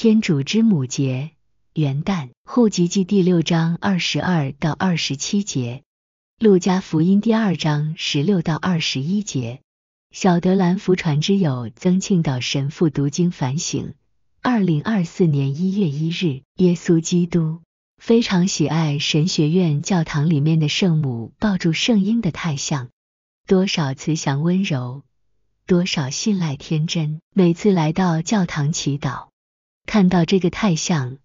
天主之母节、元旦，护籍记第六章二十二到二十七节，路加福音第二章十六到二十一节，小德兰福传之友曾庆岛神父读经反省。二零二四年一月一日，耶稣基督非常喜爱神学院教堂里面的圣母抱住圣婴的太像，多少慈祥温柔，多少信赖天真。每次来到教堂祈祷。看到这个太像，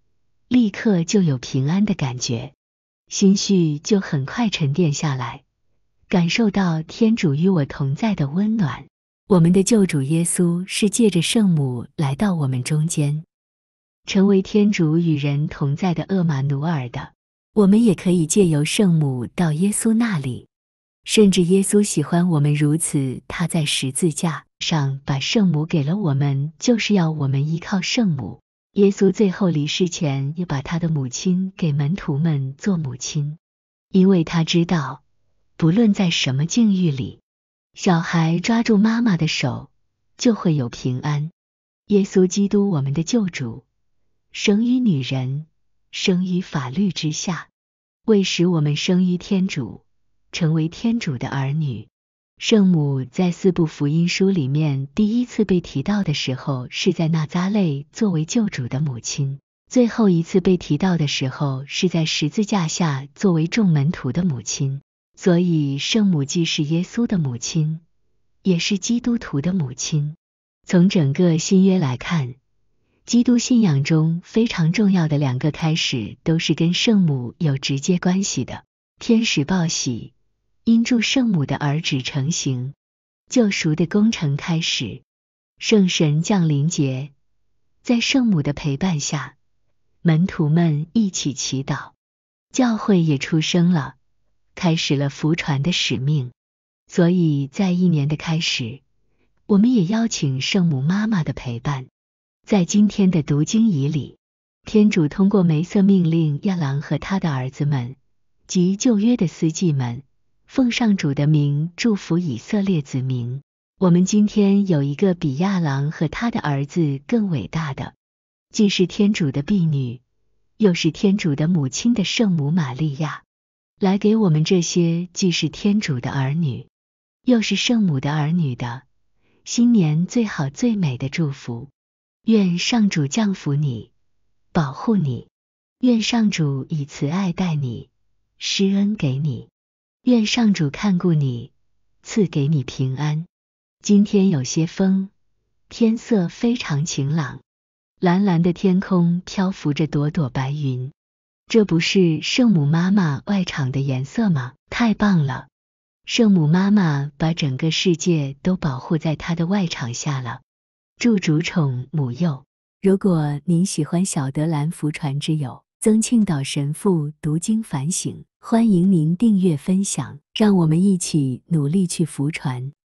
立刻就有平安的感觉，心绪就很快沉淀下来，感受到天主与我同在的温暖。我们的救主耶稣是借着圣母来到我们中间，成为天主与人同在的厄玛努尔的。我们也可以借由圣母到耶稣那里，甚至耶稣喜欢我们如此，他在十字架上把圣母给了我们，就是要我们依靠圣母。耶稣最后离世前，也把他的母亲给门徒们做母亲，因为他知道，不论在什么境遇里，小孩抓住妈妈的手，就会有平安。耶稣基督，我们的救主，生于女人，生于法律之下，为使我们生于天主，成为天主的儿女。圣母在四部福音书里面第一次被提到的时候，是在那扎勒作为救主的母亲；最后一次被提到的时候，是在十字架下作为众门徒的母亲。所以，圣母既是耶稣的母亲，也是基督徒的母亲。从整个新约来看，基督信仰中非常重要的两个开始，都是跟圣母有直接关系的。天使报喜。因助圣母的儿子成型，救赎的工程开始，圣神降临节，在圣母的陪伴下，门徒们一起祈祷，教会也出生了，开始了福传的使命。所以在一年的开始，我们也邀请圣母妈妈的陪伴。在今天的读经仪里，天主通过梅瑟命令亚郎和他的儿子们及旧约的司祭们。奉上主的名祝福以色列子民。我们今天有一个比亚郎和他的儿子更伟大的，既是天主的婢女，又是天主的母亲的圣母玛利亚，来给我们这些既是天主的儿女，又是圣母的儿女的新年最好最美的祝福。愿上主降福你，保护你；愿上主以慈爱待你，施恩给你。愿上主看顾你，赐给你平安。今天有些风，天色非常晴朗，蓝蓝的天空漂浮着朵朵白云。这不是圣母妈妈外场的颜色吗？太棒了！圣母妈妈把整个世界都保护在她的外场下了。祝主宠母幼。如果您喜欢小德兰福传之友，曾庆岛神父读经反省。欢迎您订阅分享，让我们一起努力去浮传。